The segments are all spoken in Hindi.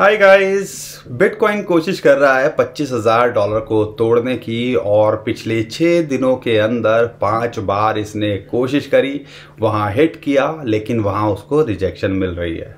हाय गाइस बिटकॉइन कोशिश कर रहा है 25,000 डॉलर को तोड़ने की और पिछले छः दिनों के अंदर पांच बार इसने कोशिश करी वहां हिट किया लेकिन वहां उसको रिजेक्शन मिल रही है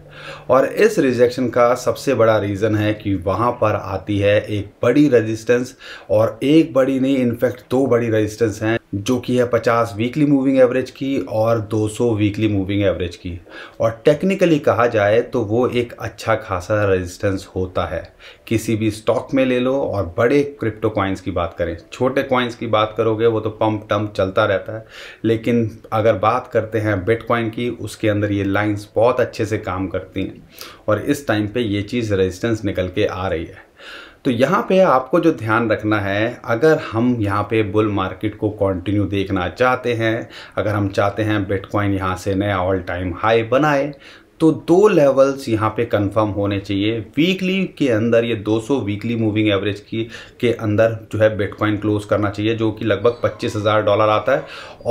और इस रिजेक्शन का सबसे बड़ा रीज़न है कि वहां पर आती है एक बड़ी रेजिस्टेंस और एक बड़ी नहीं इनफैक्ट दो बड़ी रेजिस्टेंस हैं जो कि है 50 वीकली मूविंग एवरेज की और 200 वीकली मूविंग एवरेज की और टेक्निकली कहा जाए तो वो एक अच्छा खासा रेजिस्टेंस होता है किसी भी स्टॉक में ले लो और बड़े क्रिप्टो कॉइन्स की बात करें छोटे कॉइन्स की बात करोगे वो तो पंप टम्प चलता रहता है लेकिन अगर बात करते हैं बिटकॉइन की उसके अंदर ये लाइन्स बहुत अच्छे से काम करती हैं और इस टाइम पर ये चीज़ रजिस्टेंस निकल के आ रही है तो यहाँ पे आपको जो ध्यान रखना है अगर हम यहाँ पे बुल मार्केट को कंटिन्यू देखना चाहते हैं अगर हम चाहते हैं बिटकॉइन यहाँ से नया ऑल टाइम हाई बनाए तो दो लेवल्स यहाँ पे कंफर्म होने चाहिए वीकली के अंदर ये 200 वीकली मूविंग एवरेज की के अंदर जो है बिटकॉइन क्लोज करना चाहिए जो कि लगभग पच्चीस हज़ार डॉलर आता है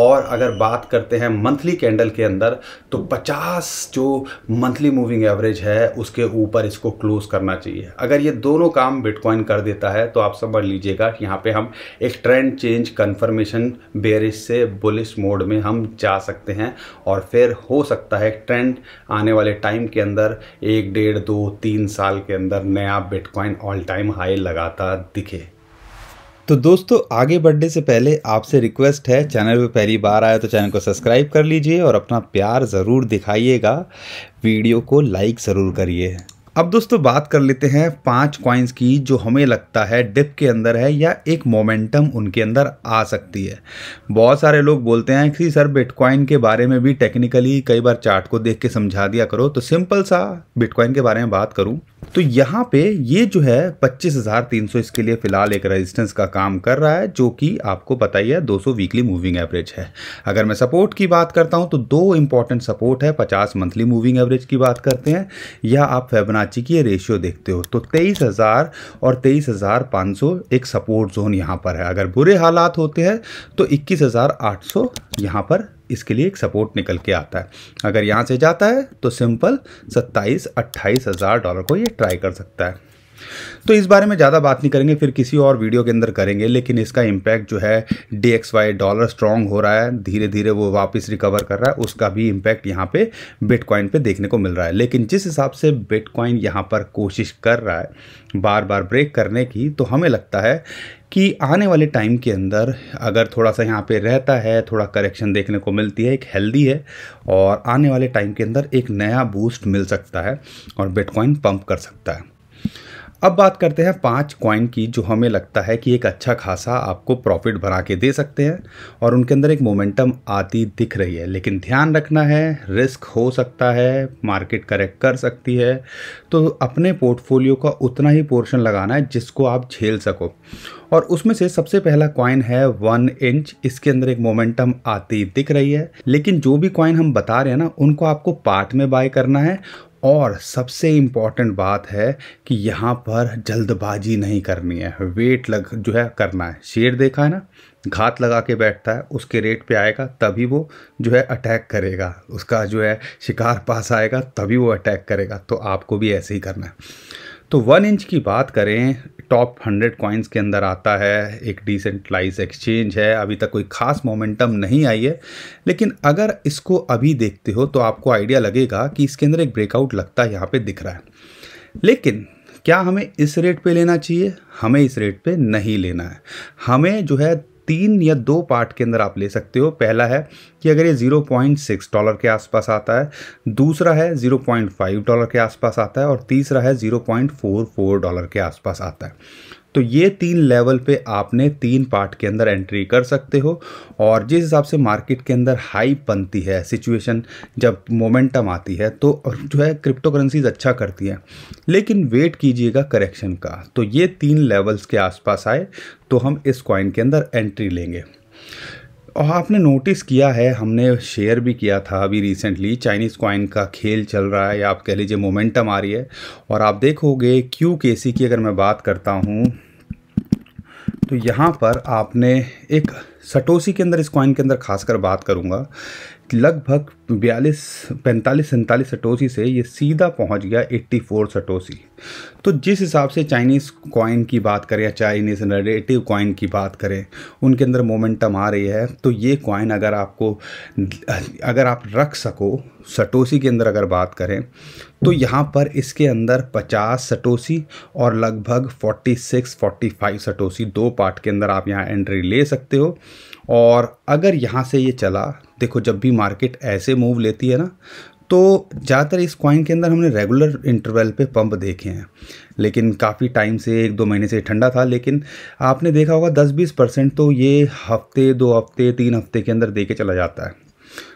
और अगर बात करते हैं मंथली कैंडल के अंदर तो 50 जो मंथली मूविंग एवरेज है उसके ऊपर इसको क्लोज करना चाहिए अगर ये दोनों काम बिटकॉइन कर देता है तो आप समझ लीजिएगा कि यहाँ पर हम एक ट्रेंड चेंज कन्फर्मेशन बेरिश से बुलिश मोड में हम जा सकते हैं और फिर हो सकता है ट्रेंड आने वाले वाले टाइम के अंदर एक डेढ़ दो तीन साल के अंदर नया बिटकॉइन ऑल टाइम हाई लगाता दिखे तो दोस्तों आगे बढ़ने से पहले आपसे रिक्वेस्ट है चैनल पे पहली बार आया तो चैनल को सब्सक्राइब कर लीजिए और अपना प्यार ज़रूर दिखाइएगा वीडियो को लाइक ज़रूर करिए अब दोस्तों बात कर लेते हैं पांच क्वाइंस की जो हमें लगता है डिप के अंदर है या एक मोमेंटम उनके अंदर आ सकती है बहुत सारे लोग बोलते हैं कि सर बिटकॉइन के बारे में भी टेक्निकली कई बार चार्ट को देख के समझा दिया करो तो सिंपल सा बिटकॉइन के बारे में बात करूं तो यहाँ पे ये जो है 25,300 इसके लिए फिलहाल एक रेजिस्टेंस का काम कर रहा है जो कि आपको पता ही है 200 वीकली मूविंग एवरेज है अगर मैं सपोर्ट की बात करता हूँ तो दो इंपॉर्टेंट सपोर्ट है 50 मंथली मूविंग एवरेज की बात करते हैं या आप फेबना की रेशियो देखते हो तो तेईस हज़ार और तेईस हज़ार पाँच सौ एक सपोर्ट जोन यहाँ पर है अगर बुरे हालात होते हैं तो इक्कीस हज़ार आठ सौ यहाँ पर इसके लिए एक सपोर्ट निकल के आता है अगर यहाँ से जाता है तो सिंपल सत्ताईस अट्ठाईस हज़ार डॉलर को ये ट्राई कर सकता है तो इस बारे में ज़्यादा बात नहीं करेंगे फिर किसी और वीडियो के अंदर करेंगे लेकिन इसका इम्पैक्ट जो है D X Y dollar strong हो रहा है धीरे धीरे वो वापस रिकवर कर रहा है उसका भी इम्पैक्ट यहाँ पे बिटकॉइन पे देखने को मिल रहा है लेकिन जिस हिसाब से बिटकॉइन यहाँ पर कोशिश कर रहा है बार बार ब्रेक करने की तो हमें लगता है कि आने वाले टाइम के अंदर अगर थोड़ा सा यहाँ पे रहता है थोड़ा करेक्शन देखने को मिलती है एक हेल्दी है और आने वाले टाइम के अंदर एक नया बूस्ट मिल सकता है और बिटकॉइन पंप कर सकता है अब बात करते हैं पांच कॉइन की जो हमें लगता है कि एक अच्छा खासा आपको प्रॉफिट भरा के दे सकते हैं और उनके अंदर एक मोमेंटम आती दिख रही है लेकिन ध्यान रखना है रिस्क हो सकता है मार्केट करेक्ट कर सकती है तो अपने पोर्टफोलियो का उतना ही पोर्शन लगाना है जिसको आप झेल सको और उसमें से सबसे पहला कॉइन है वन इंच इसके अंदर एक मोमेंटम आती दिख रही है लेकिन जो भी कॉइन हम बता रहे हैं ना उनको आपको पार्ट में बाय करना है और सबसे इम्पॉर्टेंट बात है कि यहाँ पर जल्दबाजी नहीं करनी है वेट लग जो है करना है शेर देखा है ना घात लगा के बैठता है उसके रेट पे आएगा तभी वो जो है अटैक करेगा उसका जो है शिकार पास आएगा तभी वो अटैक करेगा तो आपको भी ऐसे ही करना है तो वन इंच की बात करें टॉप हंड्रेड कॉइन्स के अंदर आता है एक डिसेंटलाइज एक्सचेंज है अभी तक कोई खास मोमेंटम नहीं आई है लेकिन अगर इसको अभी देखते हो तो आपको आइडिया लगेगा कि इसके अंदर एक ब्रेकआउट लगता है यहाँ पे दिख रहा है लेकिन क्या हमें इस रेट पे लेना चाहिए हमें इस रेट पे नहीं लेना है हमें जो है तीन या दो पार्ट के अंदर आप ले सकते हो पहला है कि अगर ये 0.6 डॉलर के आसपास आता है दूसरा है 0.5 डॉलर के आसपास आता है और तीसरा है 0.44 डॉलर के आसपास आता है तो ये तीन लेवल पे आपने तीन पार्ट के अंदर एंट्री कर सकते हो और जिस हिसाब से मार्केट के अंदर हाई बनती है सिचुएशन जब मोमेंटम आती है तो जो है क्रिप्टो करेंसीज अच्छा करती हैं लेकिन वेट कीजिएगा करेक्शन का तो ये तीन लेवल्स के आसपास आए तो हम इस कॉइन के अंदर एंट्री लेंगे और आपने नोटिस किया है हमने शेयर भी किया था अभी रिसेंटली चाइनीज़ कॉइन का खेल चल रहा है या आप कह लीजिए मोमेंटम आ रही है और आप देखोगे क्यू के सी की अगर मैं बात करता हूँ तो यहाँ पर आपने एक सटोसी के अंदर इस कॉइन के अंदर खासकर बात करूँगा लगभग बयालीस पैंतालीस सैंतालीस सटोसी से ये सीधा पहुंच गया 84 सटोसी तो जिस हिसाब से चाइनीज़ कॉइन की बात करें या चाइनीज़ रिलेटिव कॉइन की बात करें उनके अंदर मोमेंटम आ रही है तो ये कॉइन अगर आपको अगर आप रख सको सटोसी के अंदर अगर बात करें तो यहाँ पर इसके अंदर 50 सटोसी और लगभग 46 45 सटोसी दो पार्ट के अंदर आप यहाँ एंट्री ले सकते हो और अगर यहाँ से ये चला देखो जब भी मार्केट ऐसे मूव लेती है ना तो ज़्यादातर इस कॉइन के अंदर हमने रेगुलर इंटरवल पे पंप देखे हैं लेकिन काफ़ी टाइम से एक दो महीने से ठंडा था लेकिन आपने देखा होगा 10-20 परसेंट तो ये हफ्ते दो हफ्ते तीन हफ्ते के अंदर दे के चला जाता है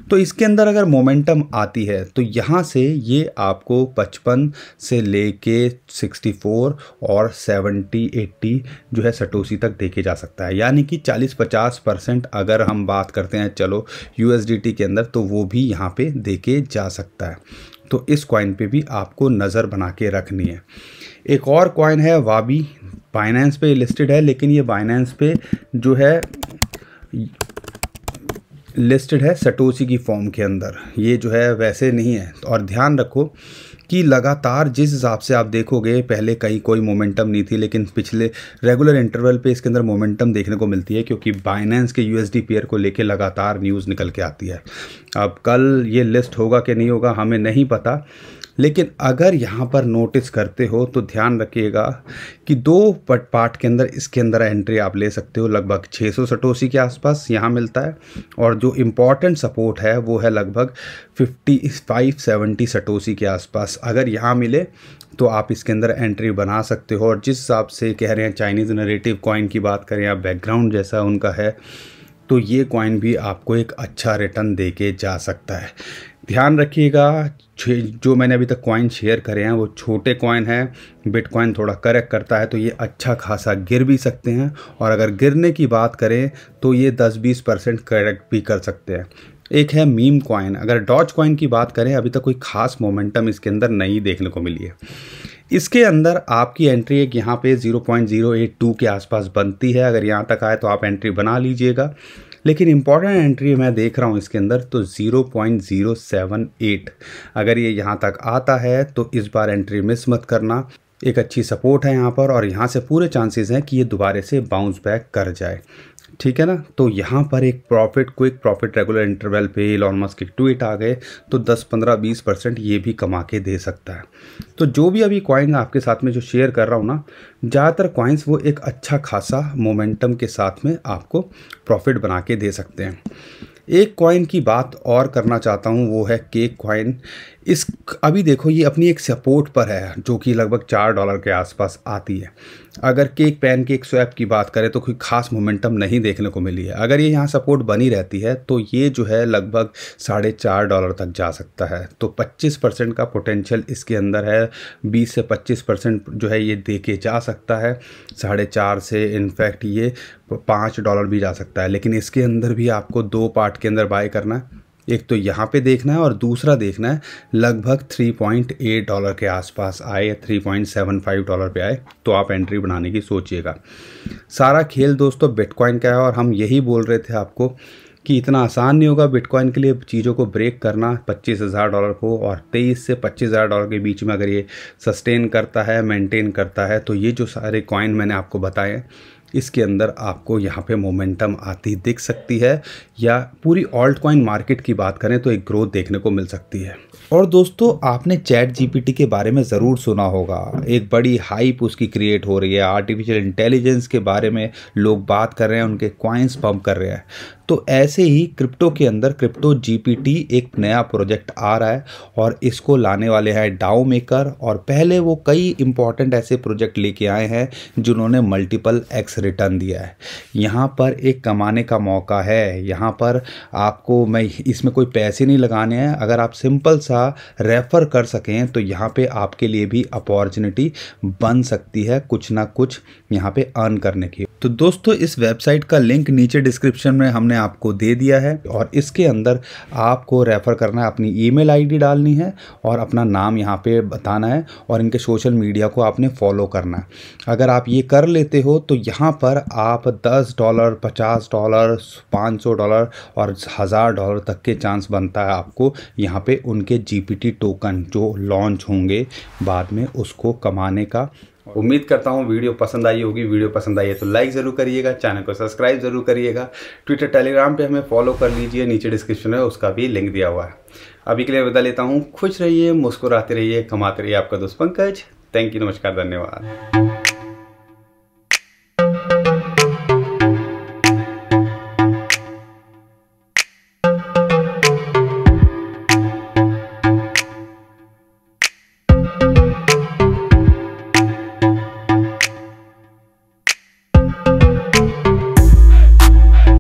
तो इसके अंदर अगर मोमेंटम आती है तो यहाँ से ये आपको 55 से ले सिक्सटी फोर और 70 80 जो है सटोसी तक देखे जा सकता है यानी कि 40-50 परसेंट अगर हम बात करते हैं चलो यू के अंदर तो वो भी यहाँ पे देखे जा सकता है तो इस कॉइन पे भी आपको नज़र बना के रखनी है एक और कॉइन है वाबी बाइनेंस पे लिस्टेड है लेकिन ये बाइनेंस पे जो है लिस्टेड है सटोसी की फॉर्म के अंदर ये जो है वैसे नहीं है और ध्यान रखो कि लगातार जिस हिसाब से आप देखोगे पहले कहीं कोई मोमेंटम नहीं थी लेकिन पिछले रेगुलर इंटरवल पे इसके अंदर मोमेंटम देखने को मिलती है क्योंकि बाइनेंस के यूएसडी पेयर को लेके लगातार न्यूज़ निकल के आती है अब कल ये लिस्ट होगा कि नहीं होगा हमें नहीं पता लेकिन अगर यहाँ पर नोटिस करते हो तो ध्यान रखिएगा कि दो पट पार्ट के अंदर इसके अंदर एंट्री आप ले सकते हो लगभग 600 सटोसी के आसपास यहाँ मिलता है और जो इम्पॉर्टेंट सपोर्ट है वो है लगभग 50 570 सटोसी के आसपास अगर यहाँ मिले तो आप इसके अंदर एंट्री बना सकते हो और जिस हिसाब से कह रहे हैं चाइनीज़ नरेटिव कॉइन की बात करें या बैकग्राउंड जैसा उनका है तो ये कॉइन भी आपको एक अच्छा रिटर्न दे के जा सकता है ध्यान रखिएगा जो मैंने अभी तक कॉइन शेयर करे हैं वो छोटे कॉइन हैं बिटकॉइन थोड़ा करेक्ट करता है तो ये अच्छा खासा गिर भी सकते हैं और अगर गिरने की बात करें तो ये 10-20 परसेंट करेक्ट भी कर सकते हैं एक है मीम कॉइन अगर डॉच कॉइन की बात करें अभी तक कोई खास मोमेंटम इसके अंदर नहीं देखने को मिली है इसके अंदर आपकी एंट्री एक यहाँ पे 0.082 के आसपास बनती है अगर यहाँ तक आए तो आप एंट्री बना लीजिएगा लेकिन इंपॉर्टेंट एंट्री मैं देख रहा हूँ इसके अंदर तो 0.078 अगर ये यहाँ तक आता है तो इस बार एंट्री मिस मत करना एक अच्छी सपोर्ट है यहाँ पर और यहाँ से पूरे चांसेस हैं कि ये दोबारे से बाउंस बैक कर जाए ठीक है ना तो यहाँ पर एक profit quick profit regular interval पे इलॉन मस्क के ट्वीट आ गए तो 10 15 20 परसेंट ये भी कमा के दे सकता है तो जो भी अभी कॉइन आपके साथ में जो शेयर कर रहा हूँ ना ज़्यादातर कॉइन्स वो एक अच्छा खासा मोमेंटम के साथ में आपको प्रॉफिट बना के दे सकते हैं एक कॉइन की बात और करना चाहता हूँ वो है केक कॉइन इस अभी देखो ये अपनी एक सपोर्ट पर है जो कि लगभग चार डॉलर के आसपास आती है अगर केक पैन केक स्वैप की बात करें तो कोई खास मोमेंटम नहीं देखने को मिली है अगर ये यहाँ सपोर्ट बनी रहती है तो ये जो है लगभग साढ़े चार डॉलर तक जा सकता है तो 25 परसेंट का पोटेंशियल इसके अंदर है 20 से 25 परसेंट जो है ये देके जा सकता है साढ़े चार से इनफैक्ट ये पाँच डॉलर भी जा सकता है लेकिन इसके अंदर भी आपको दो पार्ट के अंदर बाय करना है एक तो यहाँ पे देखना है और दूसरा देखना है लगभग 3.8 डॉलर के आसपास आए 3.75 डॉलर पे आए तो आप एंट्री बनाने की सोचिएगा सारा खेल दोस्तों बिटकॉइन का है और हम यही बोल रहे थे आपको कि इतना आसान नहीं होगा बिटकॉइन के लिए चीज़ों को ब्रेक करना पच्चीस हज़ार डॉलर को और तेईस से पच्चीस हज़ार डॉलर के बीच में अगर ये सस्टेन करता है मेंटेन करता है तो ये जो सारे कॉइन मैंने आपको बताए इसके अंदर आपको यहाँ पे मोमेंटम आती दिख सकती है या पूरी ऑल्ट कॉइन मार्केट की बात करें तो एक ग्रोथ देखने को मिल सकती है और दोस्तों आपने चैट जीपीटी के बारे में ज़रूर सुना होगा एक बड़ी हाइप उसकी क्रिएट हो रही है आर्टिफिशियल इंटेलिजेंस के बारे में लोग बात कर रहे हैं उनके क्वाइंस पंप कर रहे हैं तो ऐसे ही क्रिप्टो के अंदर क्रिप्टो जीपीटी एक नया प्रोजेक्ट आ रहा है और इसको लाने वाले हैं डाओ मेकर और पहले वो कई इंपॉर्टेंट ऐसे प्रोजेक्ट लेके आए हैं जिन्होंने मल्टीपल एक्स रिटर्न दिया है यहाँ पर एक कमाने का मौका है यहाँ पर आपको मैं इसमें कोई पैसे नहीं लगाने हैं अगर आप सिंपल सा पैसा रेफ़र कर सकें तो यहाँ पे आपके लिए भी अपॉर्चुनिटी बन सकती है कुछ ना कुछ यहाँ पे अर्न करने की तो दोस्तों इस वेबसाइट का लिंक नीचे डिस्क्रिप्शन में हमने आपको दे दिया है और इसके अंदर आपको रेफ़र करना है अपनी ईमेल आईडी डालनी है और अपना नाम यहाँ पे बताना है और इनके सोशल मीडिया को आपने फॉलो करना है अगर आप ये कर लेते हो तो यहाँ पर आप 10 डॉलर 50 डॉलर 500 डॉलर और हज़ार डॉलर तक के चांस बनता है आपको यहाँ पे उनके जीपीटी टोकन जो लॉन्च होंगे बाद में उसको कमाने का उम्मीद करता हूँ वीडियो पसंद आई होगी वीडियो पसंद आई है तो लाइक ज़रूर करिएगा चैनल को सब्सक्राइब ज़रूर करिएगा ट्विटर टेलीग्राम पे हमें फॉलो कर लीजिए नीचे डिस्क्रिप्शन में उसका भी लिंक दिया हुआ है अभी के लिए बता लेता हूँ खुश रहिए मुस्कुराते रहिए कमाते रहिए आपका दोस्त पंकज थैंक यू नमस्कार धन्यवाद